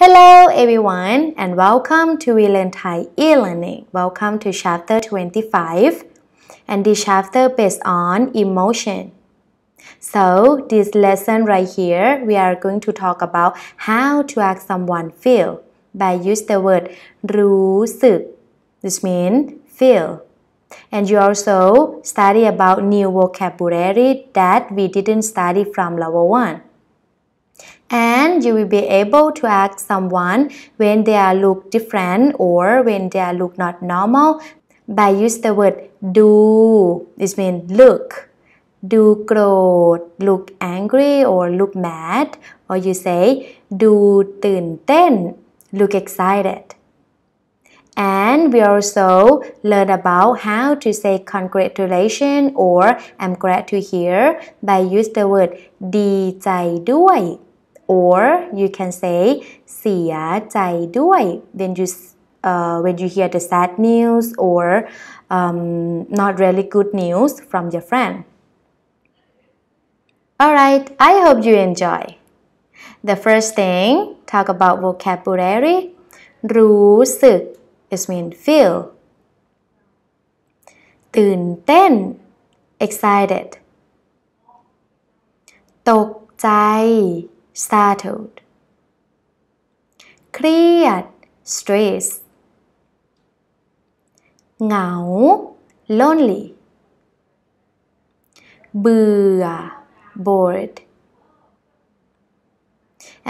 Hello everyone and welcome to Learn Thai e-learning. Welcome to chapter 25 and this chapter based on emotion. So this lesson right here we are going to talk about how to ask someone feel by use the word รู้สึก which means feel. And you also study about new vocabulary that we didn't study from level 1 and you will be able to ask someone when they are look different or when they are look not normal by use the word do this means look do grow, look angry or look mad or you say do ตื่น ten, look excited and we also learn about how to say congratulations or I'm glad to hear by use the word ดีใจด้วย or you can say เสียใจด้วย then you uh, when you hear the sad news or um, not really good news from your friend alright I hope you enjoy the first thing talk about vocabulary รู้สึก is mean feel ตื่นเต้น excited ตกใจ startled Clear, stress เหงา lonely bua, bored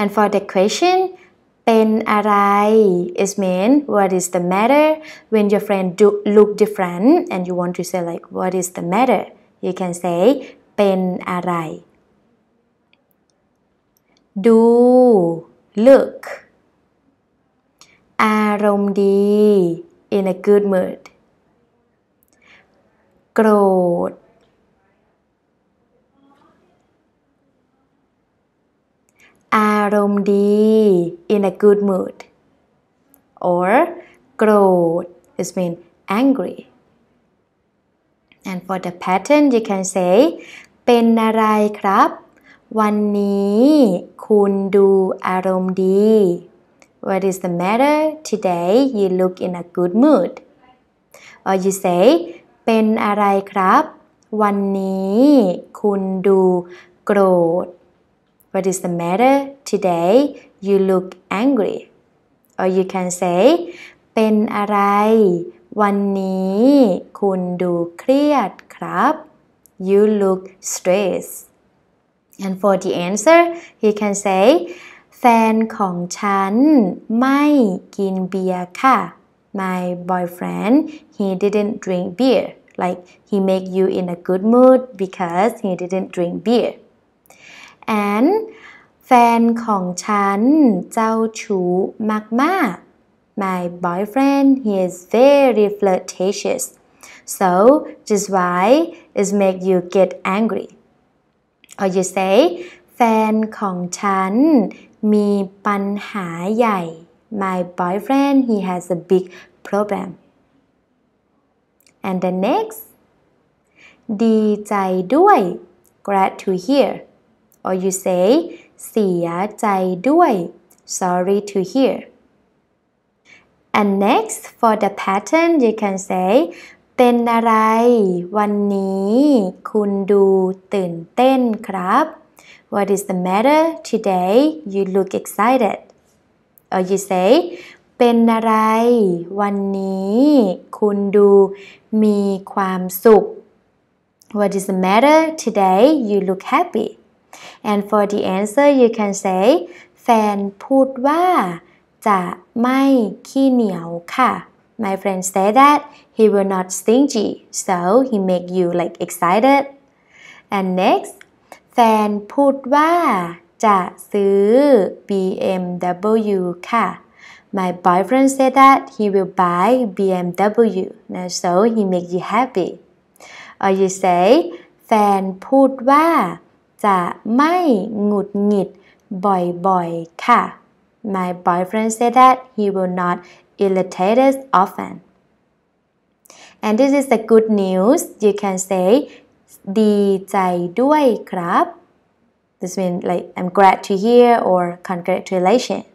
and for the question arai" is mean what is the matter when your friend do look different and you want to say like what is the matter you can say arai." look. อารมณ์ดี in a good mood โกรธ อารมณ์ดี in a good mood or โกรธ is mean angry and for the pattern you can say เป็นอะไรครับวันนี้คุณดูอารมณ์ดี What is the matter today you look in a good mood or you say เป็นอะไรครับ วันนี้คุณดูโกรธ What is the matter today you look angry or you can say เป็นอะไร วันนี้คุณดูเครียดครับ you look stressed And for the answer, he can say แฟนของฉันไม่กินเบียร์ค่ะ My boyfriend he didn't drink beer like he make you in a good mood because he didn't drink beer and แฟนของฉันเจ้าชู้มากๆ my boyfriend he is very flirtatious so this why is make you get angry or you say แฟนของฉันมีปัญหาใหญ่ my boyfriend he has a big problem and the next ดีใจด้วย glad to hear or you say เสียใจด้วย sorry to hear and next for the pattern you can say เป็นอะไรวันนี้คุณดูตื่นเต้นครับ What is the matter today you look excited or you say เป็นอะไรวันนี้คุณดูมีความสุข What is the matter today you look happy and for the answer you can say แฟนพูดว่าจะไม่ขี้เหนียวค่ะ My friend said that he will not stingy, so he make you like excited. And next, แฟนพูดว่าจะซื้อ BMW ค่ะ My boyfriend said that he will buy BMW, so he make you happy. Or you say, boy ka. My boyfriend said that he will not Irritated often. And this is the good news. You can say ดีใจด้วยครับ This means like I'm glad to hear or congratulations.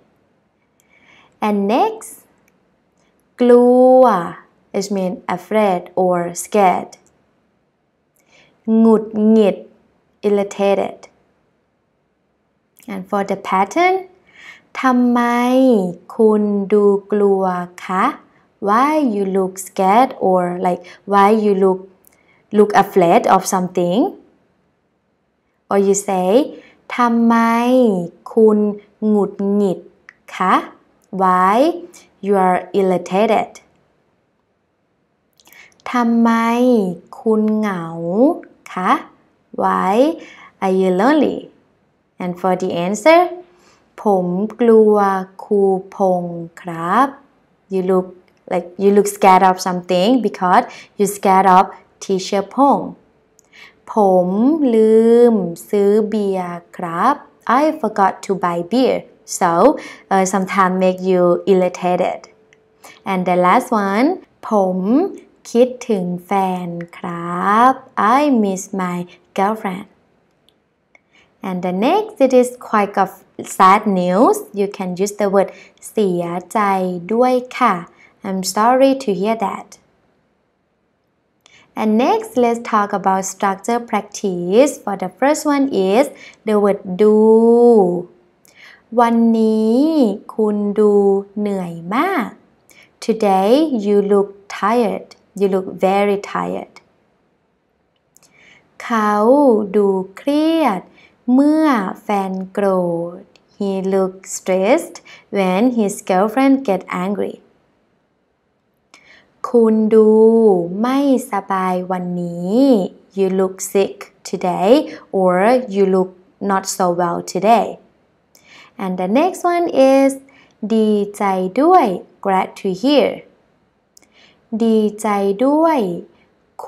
And next, กลัว It means afraid or scared. หงุดหงิด irritated. And for the pattern, ทำไมคุณดูกลัวคะ Why you look scared or like why you look look afraid of something or you say ทำไมคุณหงุดหงิดคะ Why you are irritated ทำไมคุณเหงาคะ Why are you lonely and for the answer ผมกลัวครูพงครับ you look like you look scared of something because you scared of teacher Pong ผมลืมซื้อเบียร์ครับ I forgot to buy beer so uh, sometimes make you irritated and the last one ผมคิดถึงแฟนครับ I miss my girlfriend And the next, it is quite of sad news. You can use the word เสียใจด้วยค่ะ I'm sorry to hear that. And next, let's talk about structure practice. For the first one is the word do. วันนี้คุณดูเหนื่อยมาก Today you look tired. You look very tired. เขาดูเครียดเมื่อแฟนโกรธ he l o o k s stressed when his girlfriend get angry คุณดูไม่สบายวันนี้ you look sick today or you look not so well today and the next one is ดีใจด้วย glad to hear ดีใจด้วย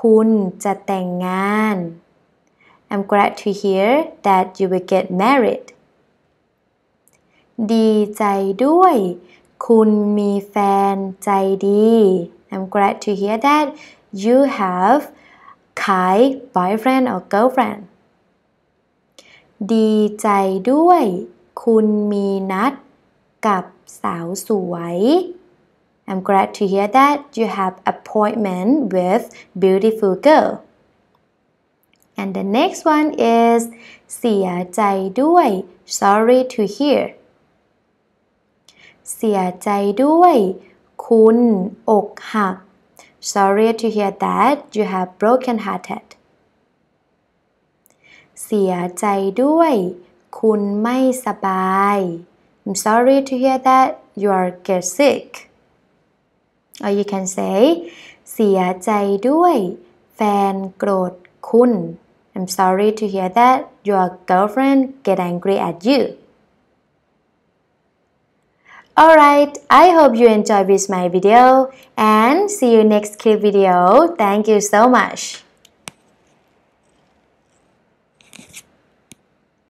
คุณจะแต่งงาน I'm glad to hear that you will get married ดใจดวย คุณมีแฟนใจดี I'm glad to hear that you have Kai boyfriend or girlfriend ดใจดวย คุณมีนัดกับสาวสวย I'm glad to hear that you have appointment with beautiful girl and the next one is เสียใจด้วย sorry to hear เสียใจด้วยคุณอกหัก sorry to hear that you have broken hearted Mai Sabai, คุณไม่สบาย I'm sorry to hear that you are get sick or you can say เสียใจด้วยแฟนโกรธคุณ. I'm sorry to hear that your girlfriend get angry at you. Alright, I hope you enjoyed this my video and see you next clip video. Thank you so much.